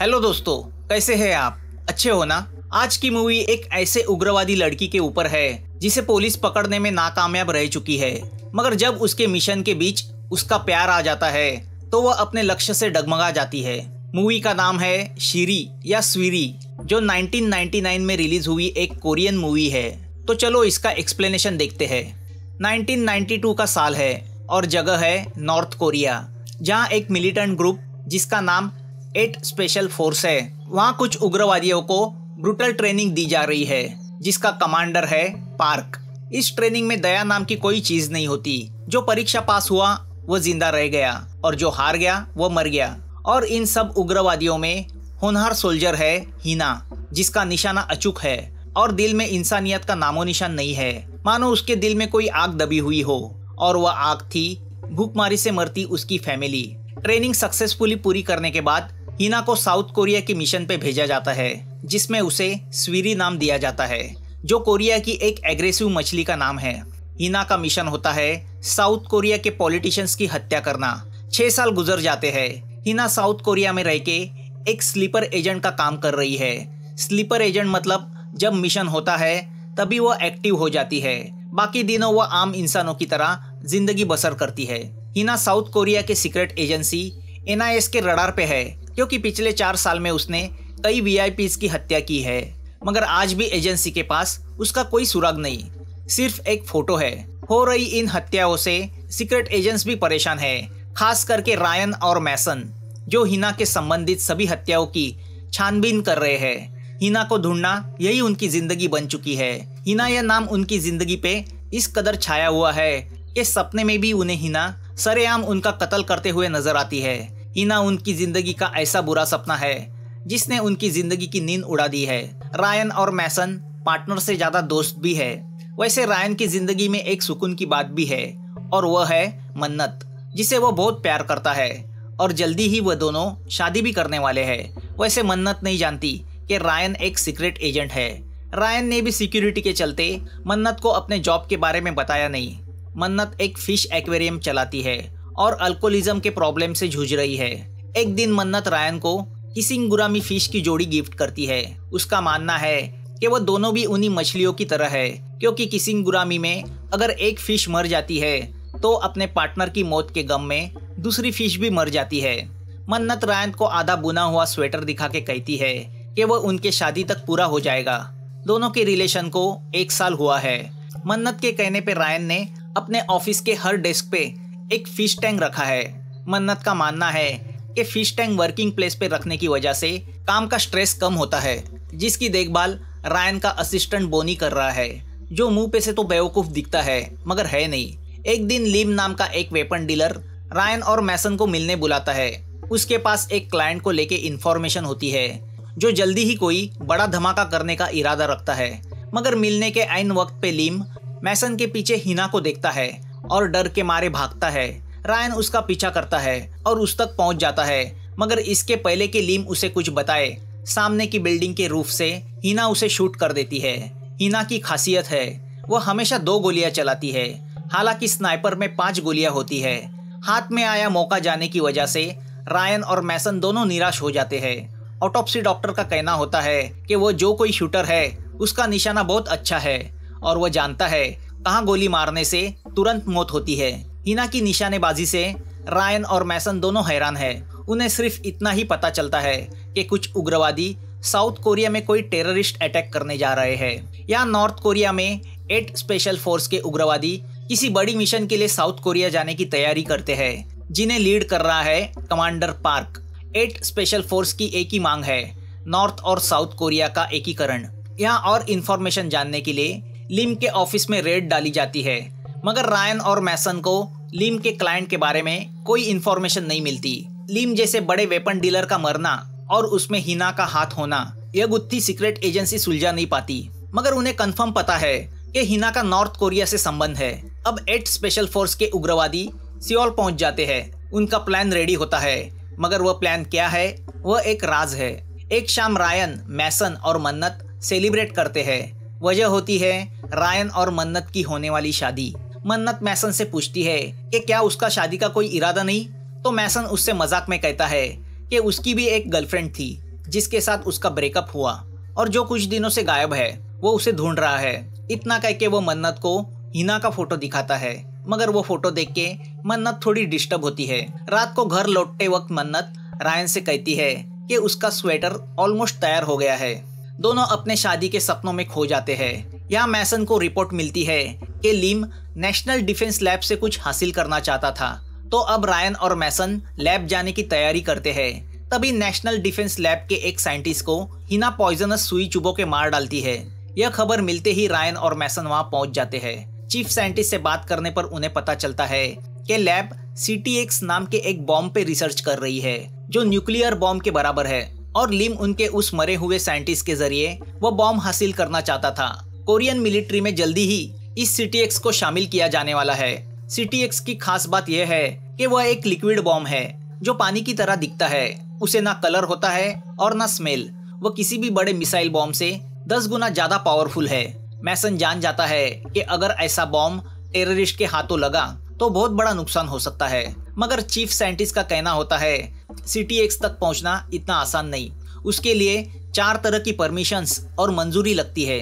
hello दोस्तों कैसे हैं आप अच्छे हो ना आज की मूवी एक ऐसे उग्रवादी लड़की के ऊपर है जिसे पुलिस पकड़ने में नाकामयाब रह चुकी है मगर जब उसके मिशन के बीच उसका प्यार आ जाता है तो वह अपने लक्ष्य से डगमगा जाती है मूवी का नाम है शीरी या स्वीरी जो 1999 में रिलीज हुई एक कोरियन मूवी है तो चलो इसका एक्सप्लेनेशन देखते हैं 1992 का साल है और जगह है नॉर्थ कोरिया जहाँ एक मिलिटेंट ग्रुप जिसका नाम एट स्पेशल फोर्स है वहाँ कुछ उग्रवादियों को ब्रूटल ट्रेनिंग दी जा रही है जिसका कमांडर है पार्क इस ट्रेनिंग में दया नाम की कोई चीज नहीं होती जो परीक्षा पास हुआ वो जिंदा रह गया और जो हार गया वो मर गया और इन सब उग्रवादियों में होनहार सोल्जर है हीना जिसका निशाना अचूक है और दिल में इंसानियत का नामो निशान नहीं है मानो उसके दिल में कोई आग दबी हुई हो और वह आग थी भूखमारी से मरती उसकी फैमिली ट्रेनिंग सक्सेसफुली पूरी करने के बाद हिना को साउथ कोरिया के मिशन पे भेजा जाता है जिसमें उसे स्वीरी नाम दिया जाता है जो कोरिया की एक एग्रेसिव मछली का नाम है हिना का मिशन होता है साउथ कोरिया के पॉलिटिशियंस की हत्या करना छः साल गुजर जाते हैं हिना साउथ कोरिया में रह के एक स्लीपर एजेंट का काम कर रही है स्लीपर एजेंट मतलब जब मिशन होता है तभी वह एक्टिव हो जाती है बाकी दिनों वह आम इंसानों की तरह जिंदगी बसर करती है हिना साउथ कोरिया के सीक्रेट एजेंसी एन के रडार पे है क्योंकि पिछले चार साल में उसने कई वी की हत्या की है मगर आज भी एजेंसी के पास उसका कोई सुराग नहीं सिर्फ एक फोटो है हो रही इन हत्याओं से सीक्रेट एजेंट्स भी परेशान है खास करके रायन और मैसन जो हिना के संबंधित सभी हत्याओं की छानबीन कर रहे हैं हिना को ढूंढना यही उनकी जिंदगी बन चुकी है हिना यह नाम उनकी जिंदगी पे इस कदर छाया हुआ है कि सपने में भी उन्हें हिना सरेआम उनका कत्ल करते हुए नजर आती है हिना उनकी जिंदगी का ऐसा बुरा सपना है जिसने उनकी जिंदगी की नींद उड़ा दी है रायन और मैसन पार्टनर से ज्यादा दोस्त भी है वैसे रायन की जिंदगी में एक सुकून की बात भी है और वह है मन्नत जिसे वो बहुत प्यार करता है और जल्दी ही वह दोनों शादी भी करने वाले हैं वैसे मन्नत नहीं जानती कि रायन एक सीक्रेट एजेंट है रायन ने भी सिक्योरिटी के चलते मन्नत को अपने जॉब के बारे में बताया नहीं मन्नत एक फिश एक्वेरियम चलाती है और अल्कोहलिज्म के प्रॉब्लम से जूझ रही है एक दिन मन्नत रायन को किसिंग गुरामी फिश की जोड़ी गिफ्ट करती है उसका मानना है कि वह दोनों भी उन्हीं मछलियों की तरह है क्योंकि गुरामी में अगर एक फिश मर जाती है तो अपने पार्टनर की मौत के गम में दूसरी फिश भी मर जाती है मन्नत रायन को आधा बुना हुआ स्वेटर दिखा के कहती है कि वह उनके शादी तक पूरा हो जाएगा दोनों के रिलेशन को एक साल हुआ है मन्नत के कहने पर रायन ने अपने ऑफिस के हर डेस्क पे एक फिश टैंक रखा है मन्नत का मानना है कि फिश टैंक वर्किंग प्लेस पर रखने की वजह से काम का स्ट्रेस कम होता है जिसकी देखभाल रायन का असिस्टेंट बोनी कर रहा है जो मुंह पे से तो बेवकूफ दिखता है मगर है नहीं एक दिन लिम नाम का एक वेपन डीलर रायन और मैसन को मिलने बुलाता है उसके पास एक क्लाइंट को लेके इन्फॉर्मेशन होती है जो जल्दी ही कोई बड़ा धमाका करने का इरादा रखता है मगर मिलने के आइन वक्त पे लिम मैसन के पीछे हिना को देखता है और डर के मारे भागता है रायन उसका पीछा करता है और उस तक पहुंच जाता है मगर इसके पहले कि लीम उसे कुछ बताए सामने की बिल्डिंग के रूफ से हिना उसे शूट कर देती है हिना की खासियत है वह हमेशा दो गोलियां चलाती है हालांकि स्नाइपर में पांच गोलियां होती है हाथ में आया मौका जाने की वजह से रायन और मैसन दोनों निराश हो जाते हैं ऑटोप्सी डॉक्टर का कहना होता है कि वो जो कोई शूटर है उसका निशाना बहुत अच्छा है और वह जानता है कहां गोली मारने से तुरंत मौत होती है हिना की निशानेबाजी से रायन और मैसन दोनों हैरान है उन्हें सिर्फ इतना ही पता चलता है कि कुछ उग्रवादी साउथ कोरिया में कोई टेररिस्ट अटैक करने जा रहे हैं या नॉर्थ कोरिया में एट स्पेशल फोर्स के उग्रवादी किसी बड़ी मिशन के लिए साउथ कोरिया जाने की तैयारी करते हैं जिन्हें लीड कर रहा है commander Park eight special force की एक ही मांग है नॉर्थ और साउथ कोरिया का एकीकरण यहाँ और इन्फॉर्मेशन जानने के लिए लिम के ऑफिस में रेड डाली जाती है मगर रायन और मैसन को लिम के क्लाइंट के बारे में कोई इन्फॉर्मेशन नहीं मिलती लिम जैसे बड़े वेपन डीलर का मरना और उसमें हिना का हाथ होना यह गुत्थी सीक्रेट एजेंसी सुलझा नहीं पाती मगर उन्हें कंफर्म पता है कि हिना का नॉर्थ कोरिया से संबंध है अब एट स्पेशल फोर्स के उग्रवादी सियोल पहुंच जाते हैं उनका प्लान रेडी होता है मगर वह प्लान क्या है वह एक राज है एक शाम रायन मैसन और मन्नत सेलिब्रेट करते हैं वजह होती है रायन और मन्नत की होने वाली शादी मन्नत मैसन से पूछती है कि क्या उसका शादी का कोई इरादा नहीं तो मैसन उससे मजाक में कहता है कि उसकी भी एक गर्लफ्रेंड थी जिसके साथ उसका ब्रेकअप हुआ और जो कुछ दिनों से गायब है वो उसे ढूंढ रहा है इतना कह के वो मन्नत को हिना का फोटो दिखाता है मगर वो फोटो देख के मन्नत थोड़ी डिस्टर्ब होती है रात को घर लौटते वक्त मन्नत रायन से कहती है कि उसका स्वेटर ऑलमोस्ट तैयार हो गया है दोनों अपने शादी के सपनों में खो जाते हैं यहाँ मैसन को रिपोर्ट मिलती है कि लिम नेशनल डिफेंस लैब से कुछ हासिल करना चाहता था तो अब रायन और मैसन लैब जाने की तैयारी करते हैं तभी नेशनल डिफेंस लैब के एक साइंटिस्ट को हिना पॉइजनस सुई चुबो के मार डालती है यह खबर मिलते ही रायन और मैसन वहाँ पहुँच जाते हैं चीफ साइंटिस्ट से बात करने पर उन्हें पता चलता है कि लैब सी नाम के एक बॉम्ब पे रिसर्च कर रही है जो न्यूक्लियर बॉम्ब के बराबर है और लिम उनके उस मरे हुए साइंटिस्ट के जरिए वो बॉम्ब हासिल करना चाहता था कोरियन मिलिट्री में जल्दी ही इस सिटी एक्स को शामिल किया जाने वाला है सिटी एक्स की खास बात यह है कि वह एक लिक्विड बॉम्ब है जो पानी की तरह दिखता है उसे ना कलर होता है और ना स्मेल वह किसी भी बड़े मिसाइल बॉम्ब से दस गुना ज्यादा पावरफुल है मैसन जान जाता है कि अगर ऐसा बॉम्ब टेररिस्ट के हाथों लगा तो बहुत बड़ा नुकसान हो सकता है मगर चीफ साइंटिस्ट का कहना होता है सिटी एक्स तक पहुंचना इतना आसान नहीं उसके लिए चार तरह की परमिशंस और मंजूरी लगती है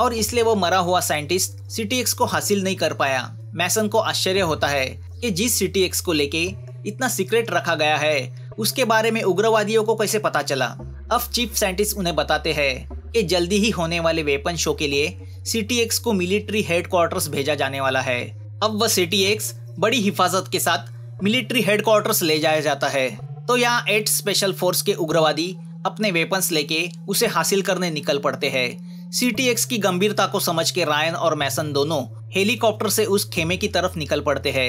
और इसलिए वो मरा हुआ साइंटिस्ट सिटी एक्स को हासिल नहीं कर पाया मैसन को आश्चर्य होता है कि जिस सिटी एक्स को लेके इतना सीक्रेट रखा गया है उसके बारे में उग्रवादियों को कैसे पता चला अब चीफ साइंटिस्ट उन्हें बताते हैं कि जल्दी ही होने वाले वेपन शो के लिए सिटी एक्स को मिलिट्री हेडक्वार्टर्स भेजा जाने वाला है अब वह सिटी एक्स बड़ी हिफाजत के साथ मिलिट्री हेडक्वार्टर्स ले जाया जाता है तो यहाँ एट स्पेशल फोर्स के उग्रवादी अपने वेपन्स लेके उसे हासिल करने निकल पड़ते हैं सी की गंभीरता को समझ के रायन और मैसन दोनों हेलीकॉप्टर से उस खेमे की तरफ निकल पड़ते हैं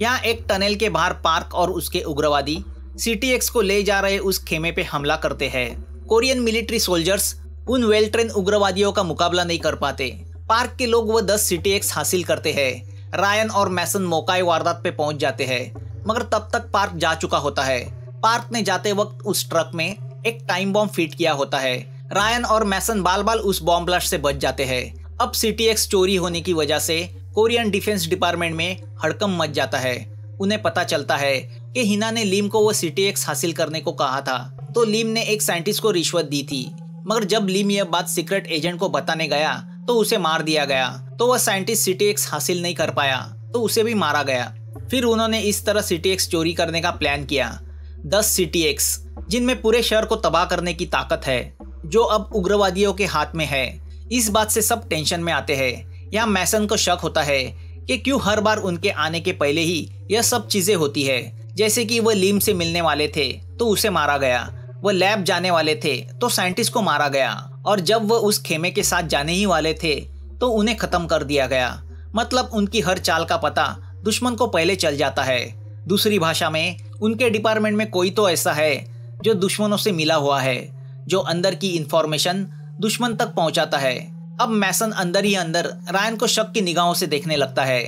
यहाँ एक टनल के बाहर पार्क और उसके उग्रवादी सी को ले जा रहे उस खेमे पे हमला करते हैं कोरियन मिलिट्री सोल्जर्स उन वेल ट्रेन उग्रवादियों का मुकाबला नहीं कर पाते पार्क के लोग वह दस सी हासिल करते हैं रायन और मैसन मौकाई वारदात पे पहुंच जाते हैं मगर तब तक पार्क जा चुका होता है पार्क ने जाते वक्त उस ट्रक में एक टाइम बॉम्ब फिट किया होता है रायन और मैसन बाल बाल उस बॉम्ब ब्लास्ट से बच जाते हैं अब सिटी एक्स चोरी होने की वजह से कोरियन डिफेंस डिपार्टमेंट में हड़कम मच जाता है उन्हें पता चलता है कि हिना ने लीम को वो सिटी एक्स हासिल करने को कहा था तो लीम ने एक साइंटिस्ट को रिश्वत दी थी मगर जब लीम यह बात सीक्रेट एजेंट को बताने गया तो उसे मार दिया गया तो वह साइंटिस्ट सिटी हासिल नहीं कर पाया तो उसे भी मारा गया फिर उन्होंने इस तरह सिटी चोरी करने का प्लान किया दस सिटी जिनमें पूरे शहर को तबाह करने की ताकत है जो अब उग्रवादियों के हाथ में है इस बात से सब टेंशन में आते हैं यहाँ मैसन को शक होता है कि क्यों हर बार उनके आने के पहले ही यह सब चीजें होती है जैसे कि वह लीम से मिलने वाले थे तो उसे मारा गया वह लैब जाने वाले थे तो साइंटिस्ट को मारा गया और जब वह उस खेमे के साथ जाने ही वाले थे तो उन्हें खत्म कर दिया गया मतलब उनकी हर चाल का पता दुश्मन को पहले चल जाता है दूसरी भाषा में उनके डिपार्टमेंट में कोई तो ऐसा है जो दुश्मनों से मिला हुआ है जो अंदर की इंफॉर्मेशन दुश्मन तक पहुंचाता है अब मैसन अंदर ही अंदर रायन को शक की निगाहों से देखने लगता है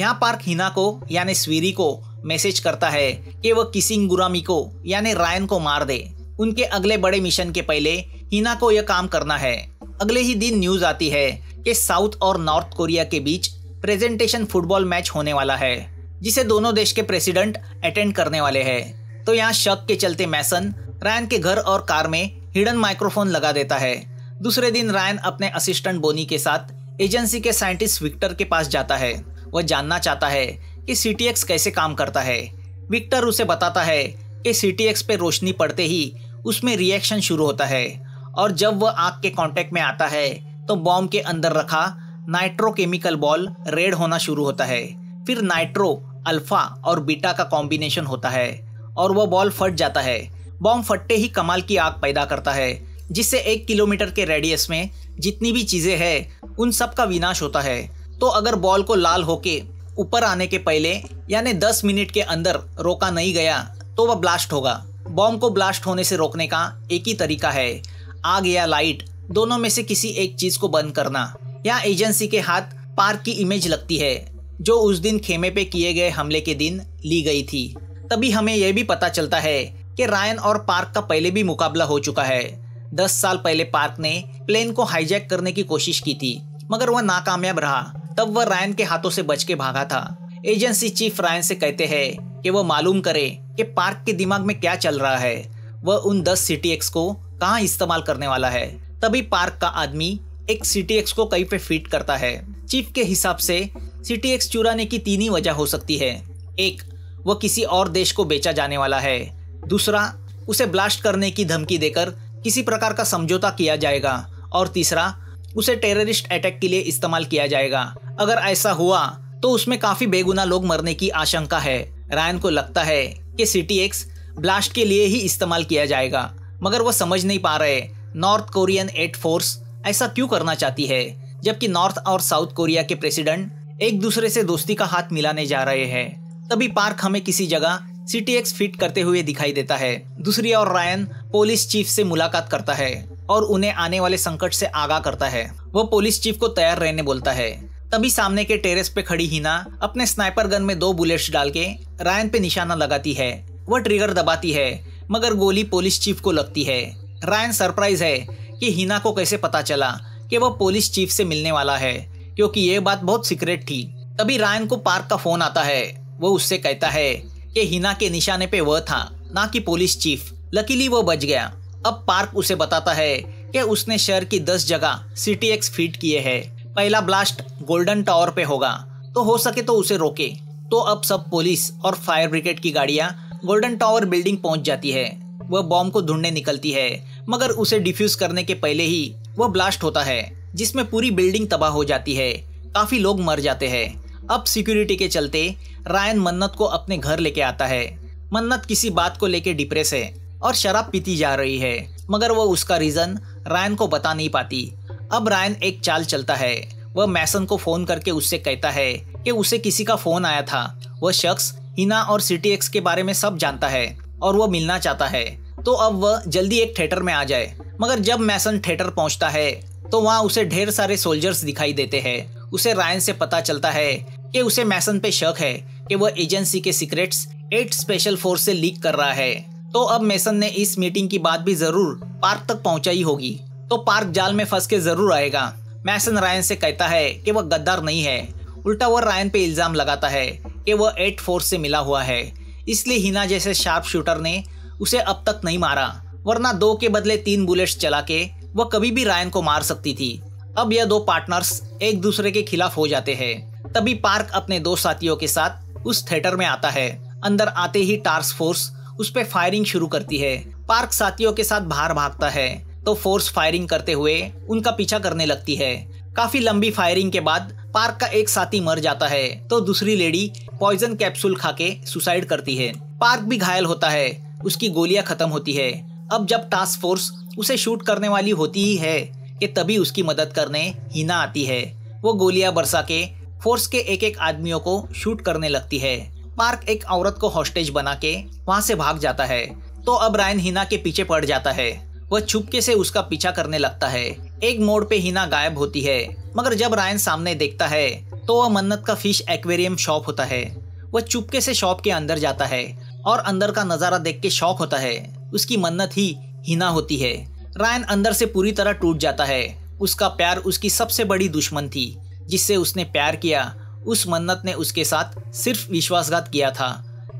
यहाँ पार्क हिना को यानी स्वीरी को मैसेज करता है कि वह किसिंग गुरामी को यानी रायन को मार दे उनके अगले बड़े मिशन के पहले हिना को यह काम करना है अगले ही दिन न्यूज आती है कि साउथ और नॉर्थ कोरिया के बीच प्रेजेंटेशन फुटबॉल मैच होने वाला है जिसे दोनों देश के प्रेसिडेंट अटेंड करने वाले हैं तो यहाँ शक के चलते मैसन रायन के घर और कार में हिडन माइक्रोफोन लगा देता है दूसरे दिन रायन अपने असिस्टेंट बोनी के साथ एजेंसी के साइंटिस्ट विक्टर के पास जाता है वह जानना चाहता है कि सी कैसे काम करता है विक्टर उसे बताता है कि सी पे रोशनी पड़ते ही उसमें रिएक्शन शुरू होता है और जब वह आग के कांटेक्ट में आता है तो बॉम्ब के अंदर रखा नाइट्रोकेमिकल बॉल रेड होना शुरू होता है फिर नाइट्रो अल्फा और बीटा का कॉम्बिनेशन होता है और वह बॉल फट जाता है बॉम्ब फटते ही कमाल की आग पैदा करता है जिससे एक किलोमीटर के रेडियस में जितनी भी चीज़ें हैं उन सब का विनाश होता है तो अगर बॉल को लाल होके ऊपर आने के पहले यानी 10 मिनट के अंदर रोका नहीं गया तो वह ब्लास्ट होगा बॉम्ब को ब्लास्ट होने से रोकने का एक ही तरीका है आग या लाइट दोनों में से किसी एक चीज को बंद करना या एजेंसी के हाथ पार्क की इमेज लगती है जो उस दिन खेमे पे किए गए हमले के दिन ली गई थी तभी हमें यह भी पता चलता है कि रायन और पार्क का पहले भी मुकाबला हो चुका है दस साल पहले पार्क ने प्लेन को हाईजैक करने की कोशिश की थी मगर वह नाकामयाब रहा तब वह रायन के हाथों से बच के भागा था एजेंसी चीफ रायन से कहते हैं कि वह मालूम करे कि पार्क के दिमाग में क्या चल रहा है वह उन दस सिटी एक्स को कहाँ इस्तेमाल करने वाला है तभी पार्क का आदमी एक सिटी एक्स को कहीं पे फिट करता है चीफ के हिसाब से सिटी एक्स चुराने की तीन ही वजह हो सकती है एक वह किसी और देश को बेचा जाने वाला है दूसरा उसे ब्लास्ट करने की धमकी देकर किसी प्रकार का समझौता किया जाएगा और तीसरा उसे टेररिस्ट अटैक के लिए इस्तेमाल किया जाएगा अगर ऐसा हुआ तो उसमें काफी बेगुना लोग मरने की आशंका है रायन को लगता है कि सिटी एक्स ब्लास्ट के लिए ही इस्तेमाल किया जाएगा मगर वो समझ नहीं पा रहे नॉर्थ कोरियन एट फोर्स ऐसा क्यों करना चाहती है जबकि नॉर्थ और साउथ कोरिया के प्रेसिडेंट एक दूसरे से दोस्ती का हाथ मिलाने जा रहे हैं तभी पार्क हमें किसी जगह सिटी एक्स फिट करते हुए दिखाई देता है दूसरी ओर रायन पुलिस चीफ से मुलाकात करता है और उन्हें आने वाले संकट से आगाह करता है वो पुलिस चीफ को तैयार रहने बोलता है तभी सामने के टेरेस पे खड़ी हिना अपने स्नाइपर गन में दो बुलेट्स डाल के रायन पे निशाना लगाती है वह ट्रिगर दबाती है मगर गोली पुलिस चीफ को लगती है रायन सरप्राइज है कि हिना को कैसे पता चला कि वह पुलिस चीफ से मिलने वाला है क्योंकि ये बात बहुत सीक्रेट थी तभी रायन को पार्क का फोन आता है वो उससे कहता है कि हिना के निशाने पे वह था ना कि पुलिस चीफ लकीली वो बच गया अब पार्क उसे बताता है कि उसने शहर की दस जगह सिटी एक्स फीट किए हैं पहला ब्लास्ट गोल्डन टावर पे होगा तो हो सके तो उसे रोके तो अब सब पुलिस और फायर ब्रिगेड की गाड़ियां गोल्डन टावर बिल्डिंग पहुंच जाती है वह बॉम्ब को ढूंढने निकलती है मगर उसे डिफ्यूज करने के पहले ही वह ब्लास्ट होता है जिसमें पूरी बिल्डिंग तबाह हो जाती है काफी लोग मर जाते हैं अब सिक्योरिटी के चलते रायन मन्नत को अपने घर लेके आता है मन्नत किसी बात को लेके डिप्रेस है और शराब पीती जा रही है मगर वह उसका रीजन रायन को बता नहीं पाती अब रायन एक चाल चलता है वह मैसन को फोन करके उससे कहता है कि उसे किसी का फोन आया था वह शख्स हिना और सिटी के बारे में सब जानता है और वह मिलना चाहता है तो अब वह जल्दी एक थिएटर में आ जाए मगर जब मैसन थिएटर पहुंचता है तो वहाँ उसे ढेर सारे सोल्जर्स दिखाई देते हैं उसे रायन से पता चलता है कि उसे मैसन पे शक है कि वह एजेंसी के सीक्रेट्स एट स्पेशल फोर्स से लीक कर रहा है तो अब मैसन ने इस मीटिंग की बात भी जरूर पार्क तक पहुंचाई होगी तो पार्क जाल में फंस के जरूर आएगा मैसन रायन से कहता है कि वह गद्दार नहीं है उल्टा वह रायन पे इल्ज़ाम लगाता है कि वह एट फोर्स से मिला हुआ है इसलिए हिना जैसे शार्प शूटर ने उसे अब तक नहीं मारा वरना दो के बदले तीन बुलेट्स चला के वह कभी भी रायन को मार सकती थी अब यह दो पार्टनर्स एक दूसरे के खिलाफ हो जाते हैं तभी पार्क अपने दो साथियों के साथ उस थिएटर में आता है अंदर आते ही टास्क फोर्स उस पर फायरिंग शुरू करती है पार्क साथियों के साथ बाहर भागता है तो फोर्स फायरिंग करते हुए उनका पीछा करने लगती है काफी लंबी फायरिंग के बाद पार्क का एक साथी मर जाता है तो दूसरी लेडी पॉइजन कैप्सूल खाके सुसाइड करती है पार्क भी घायल होता है उसकी गोलियां खत्म होती है अब जब टास्क फोर्स उसे शूट करने वाली होती ही है कि तभी उसकी मदद करने हिना आती है वो गोलियां बरसा के फोर्स के एक एक आदमियों को शूट करने लगती है पार्क एक औरत को हॉस्टेज बना के वहां से भाग जाता है तो अब रायन हिना के पीछे पड़ जाता है वह छुपके से उसका पीछा करने लगता है एक मोड़ पे हिना गायब होती है मगर जब रायन सामने देखता है तो वह मन्नत का फिश एक्वेरियम शॉप होता है वह चुपके से शॉप के अंदर जाता है और अंदर का नज़ारा देख के शौक होता है उसकी मन्नत ही हिना होती है रायन अंदर से पूरी तरह टूट जाता है उसका प्यार उसकी सबसे बड़ी दुश्मन थी जिससे उसने प्यार किया उस मन्नत ने उसके साथ सिर्फ विश्वासघात किया था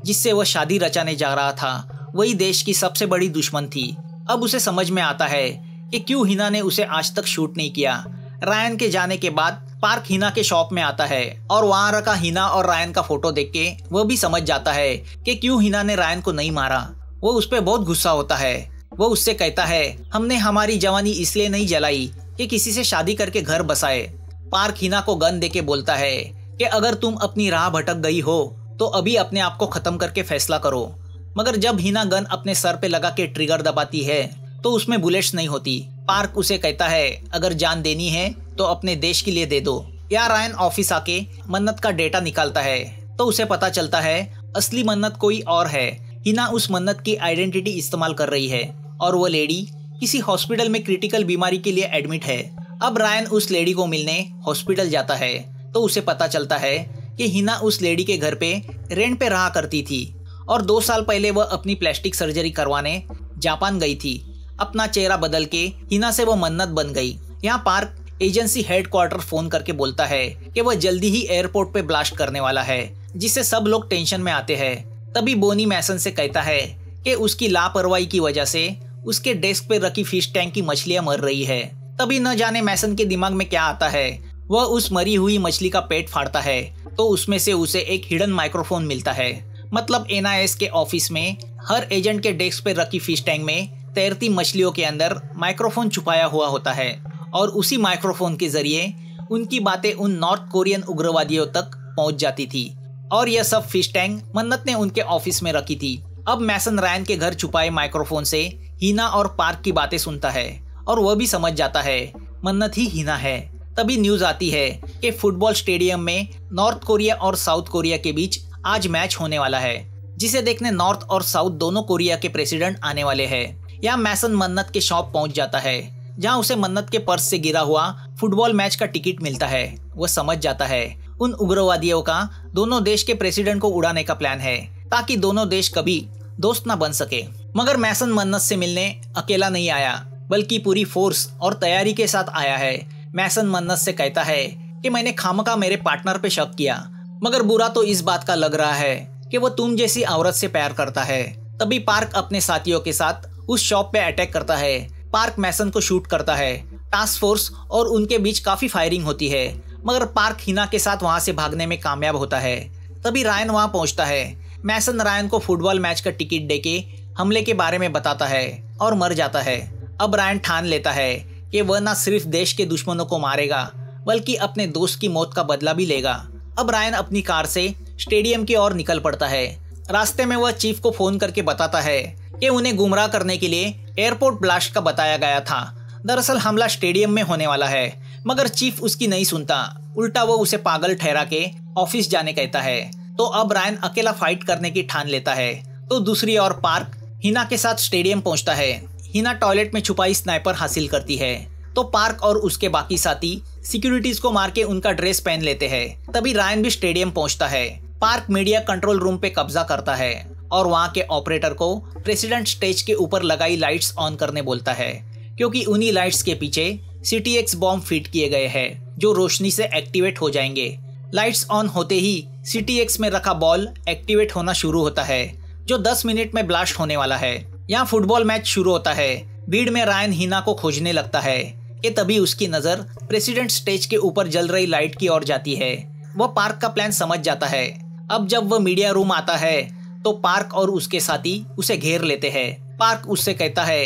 जिससे वह शादी रचाने जा रहा था वही देश की सबसे बड़ी दुश्मन थी अब उसे समझ में आता है कि क्यों हिना ने उसे आज तक शूट नहीं किया रायन के जाने के बाद पार्क हिना के शॉप में आता है और वहाँ रखा हिना और रायन का फोटो देख के वो भी समझ जाता है कि क्यों हिना ने रायन को नहीं मारा वो उस पर बहुत गुस्सा होता है वो उससे कहता है हमने हमारी जवानी इसलिए नहीं जलाई कि किसी से शादी करके घर बसाए पार्क हिना को गन देके बोलता है कि अगर तुम अपनी राह भटक गई हो तो अभी अपने आप को खत्म करके फैसला करो मगर जब हिना गन अपने सर पे लगा के ट्रिगर दबाती है तो उसमें बुलेट्स नहीं होती पार्क उसे कहता है अगर जान देनी है तो अपने देश के लिए दे दो या रायन ऑफिस आके मन्नत का डेटा निकालता है तो उसे पता चलता है असली मन्नत कोई और है हिना उस मन्नत की आइडेंटिटी इस्तेमाल कर रही है और वो लेडी किसी हॉस्पिटल में क्रिटिकल बीमारी के लिए एडमिट है अब रायन उस लेडी को मिलने हॉस्पिटल जाता है तो उसे पता चलता है कि हिना उस लेडी के घर पे रेंट पे रहा करती थी और दो साल पहले वह अपनी प्लास्टिक सर्जरी करवाने जापान गई थी अपना चेहरा बदल के हिना से वह मन्नत बन गई यहाँ पार्क एजेंसी हेडक्वार्टर फोन करके बोलता है कि वह जल्दी ही एयरपोर्ट पे ब्लास्ट करने वाला है जिससे सब लोग टेंशन में आते हैं तभी बोनी मैसन से कहता है कि उसकी लापरवाही की वजह से उसके डेस्क पर रखी फिश टैंक की मछलियां मर रही है तभी न जाने मैसन के दिमाग में क्या आता है वह उस मरी हुई मछली का पेट फाड़ता है तो उसमें से उसे एक हिडन माइक्रोफोन मिलता है मतलब एनआईएस के ऑफिस में हर एजेंट के डेस्क पर रखी फिश टैंक में तैरती मछलियों के अंदर माइक्रोफोन छुपाया हुआ होता है और उसी माइक्रोफोन के जरिए उनकी बातें उन नॉर्थ कोरियन उग्रवादियों तक पहुंच जाती थी और यह सब फिश टैंक मन्नत ने उनके ऑफिस में रखी थी अब मैसन रैन के घर छुपाए माइक्रोफोन से हीना और पार्क की बातें सुनता है और वह भी समझ जाता है मन्नत ही हीना है तभी न्यूज आती है कि फुटबॉल स्टेडियम में नॉर्थ कोरिया और साउथ कोरिया के बीच आज मैच होने वाला है जिसे देखने नॉर्थ और साउथ दोनों कोरिया के प्रेसिडेंट आने वाले है या मैसन मन्नत के शॉप पहुंच जाता है जहाँ उसे मन्नत के पर्स से गिरा हुआ फुटबॉल मैच का टिकट मिलता है वह समझ जाता है उन उग्रवादियों का दोनों देश के प्रेसिडेंट को उड़ाने का प्लान है ताकि दोनों देश कभी दोस्त न बन सके मगर मैसन मन्नत से मिलने अकेला नहीं आया बल्कि पूरी फोर्स और तैयारी के साथ आया है मैसन मन्नत से कहता है कि मैंने खामका मेरे पार्टनर पे शक किया मगर बुरा तो इस बात का लग रहा है कि वो तुम जैसी औरत से प्यार करता है तभी पार्क अपने साथियों के साथ उस शॉप पे अटैक करता है पार्क मैसन को शूट करता है टास्क फोर्स और उनके बीच काफी फायरिंग होती है मगर पार्क हिना के साथ वहां से भागने में कामयाब होता है तभी रायन वहां पहुंचता है मैसन रायन को फुटबॉल मैच का टिकट देके हमले के बारे में बताता है और मर जाता है अब रायन ठान लेता है कि वह न सिर्फ देश के दुश्मनों को मारेगा बल्कि अपने दोस्त की मौत का बदला भी लेगा अब रायन अपनी कार से स्टेडियम की ओर निकल पड़ता है रास्ते में वह चीफ को फोन करके बताता है कि उन्हें गुमराह करने के लिए एयरपोर्ट ब्लास्ट का बताया गया था दरअसल हमला स्टेडियम में होने वाला है मगर चीफ उसकी नहीं सुनता उल्टा वो उसे पागल ठहरा के ऑफिस जाने कहता है तो अब रायन अकेला फाइट करने की ठान लेता है तो दूसरी ओर पार्क हिना के साथ स्टेडियम पहुंचता है हिना टॉयलेट में छुपाई स्नाइपर हासिल करती है तो पार्क और उसके बाकी साथी सिक्योरिटीज को मार के उनका ड्रेस पहन लेते हैं तभी रायन भी स्टेडियम पहुंचता है पार्क मीडिया कंट्रोल रूम पे कब्जा करता है और वहाँ के ऑपरेटर को प्रेसिडेंट स्टेज के ऊपर लगाई लाइट्स ऑन करने बोलता है क्योंकि उन्हीं लाइट्स के पीछे सिटी एक्स बॉम्ब फिट किए गए हैं जो रोशनी से एक्टिवेट हो जाएंगे लाइट्स ऑन होते ही सिटी एक्स में रखा बॉल एक्टिवेट होना शुरू होता है जो 10 मिनट में ब्लास्ट होने वाला है यहाँ फुटबॉल मैच शुरू होता है भीड़ में रायन हीना को खोजने लगता है ये तभी उसकी नज़र प्रेसिडेंट स्टेज के ऊपर जल रही लाइट की ओर जाती है वह पार्क का प्लान समझ जाता है अब जब वह मीडिया रूम आता है तो पार्क और उसके साथी उसे घेर लेते हैं पार्क उससे कहता है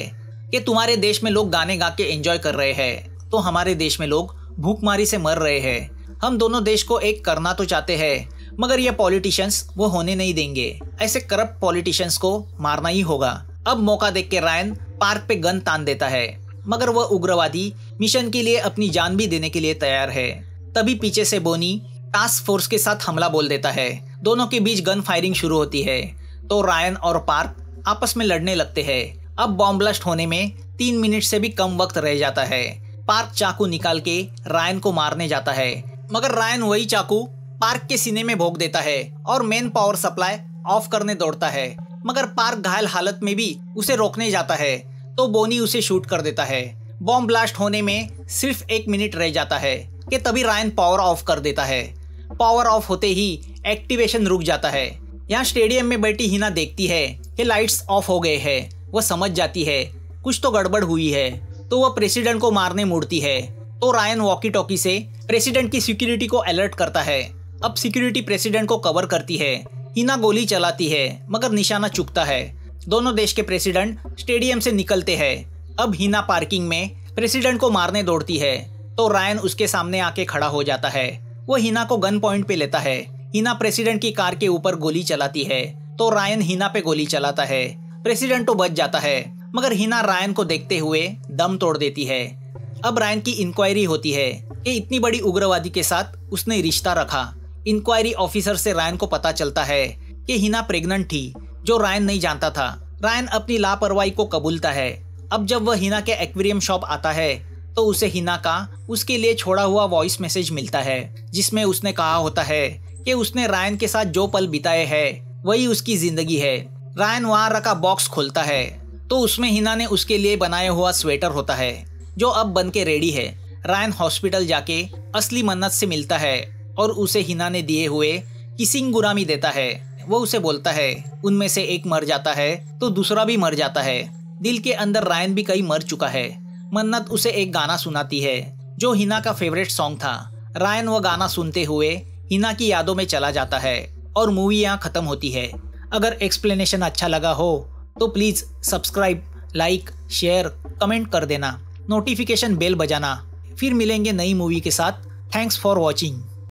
कि तुम्हारे देश में लोग गाने गा के एंजॉय कर रहे हैं तो हमारे देश में लोग भूखमारी से मर रहे हैं हम दोनों देश को एक करना तो चाहते हैं मगर ये पॉलिटिशियंस वो होने नहीं देंगे ऐसे करप्ट पॉलिटिशियंस को मारना ही होगा अब मौका देख के रायन पार्क पे गन तान देता है मगर वह उग्रवादी मिशन के लिए अपनी जान भी देने के लिए तैयार है तभी पीछे से बोनी टास्क फोर्स के साथ हमला बोल देता है दोनों के बीच गन फायरिंग शुरू होती है तो रायन और पार्क आपस में लड़ने लगते हैं अब बॉम्ब ब्लास्ट होने में तीन मिनट से भी कम वक्त रह जाता है पार्क चाकू निकाल के रायन को मारने जाता है मगर रायन वही चाकू पार्क के सीने में भोग देता है और मेन पावर सप्लाई ऑफ करने दौड़ता है मगर पार्क घायल हालत में भी उसे रोकने जाता है तो बोनी उसे शूट कर देता है बॉम्ब ब्लास्ट होने में सिर्फ एक मिनट रह जाता है कि तभी रायन पावर ऑफ कर देता है पावर ऑफ होते ही एक्टिवेशन रुक जाता है यहाँ स्टेडियम में बैठी हिना देखती है कि लाइट्स ऑफ हो गए हैं वह समझ जाती है कुछ तो गड़बड़ हुई है तो वह प्रेसिडेंट को मारने मुड़ती है तो रायन वॉकी टॉकी से प्रेसिडेंट की सिक्योरिटी को अलर्ट करता है अब सिक्योरिटी प्रेसिडेंट को कवर करती है हिना गोली चलाती है मगर निशाना चुकता है दोनों देश के प्रेसिडेंट स्टेडियम से निकलते हैं अब हिना पार्किंग में प्रेसिडेंट को मारने दौड़ती है तो रायन उसके सामने आके खड़ा हो जाता है वो हिना को गन पॉइंट पे लेता है हिना प्रेसिडेंट की कार के ऊपर गोली चलाती है तो रायन हिना पे गोली चलाता है प्रेसिडेंट तो बच जाता है मगर हिना रायन को देखते हुए दम तोड़ देती है अब रायन की इंक्वायरी होती है कि इतनी बड़ी उग्रवादी के साथ उसने रिश्ता रखा इंक्वायरी ऑफिसर से रायन को पता चलता है कि हिना प्रेग्नेंट थी जो रायन नहीं जानता था रायन अपनी लापरवाही को कबूलता है अब जब वह हिना के एक्वेरियम शॉप आता है तो उसे हिना का उसके लिए छोड़ा हुआ वॉइस मैसेज मिलता है जिसमें उसने कहा होता है कि उसने रायन के साथ जो पल बिताए है वही उसकी जिंदगी है रायन वहाँ रखा बॉक्स खोलता है तो उसमें हिना ने उसके लिए बनाया हुआ स्वेटर होता है जो अब बन के रेडी है रायन हॉस्पिटल जाके असली मन्नत से मिलता है और उसे हिना ने दिए हुए किसिंग गुरामी देता है वो उसे बोलता है उनमें से एक मर जाता है तो दूसरा भी मर जाता है दिल के अंदर रायन भी कई मर चुका है मन्नत उसे एक गाना सुनाती है जो हिना का फेवरेट सॉन्ग था रायन वह गाना सुनते हुए हिना की यादों में चला जाता है और मूवी यहाँ ख़त्म होती है अगर एक्सप्लेनेशन अच्छा लगा हो तो please subscribe like share comment कर देना नोटिफिकेशन बेल बजाना फिर मिलेंगे नई मूवी के साथ थैंक्स फॉर वॉचिंग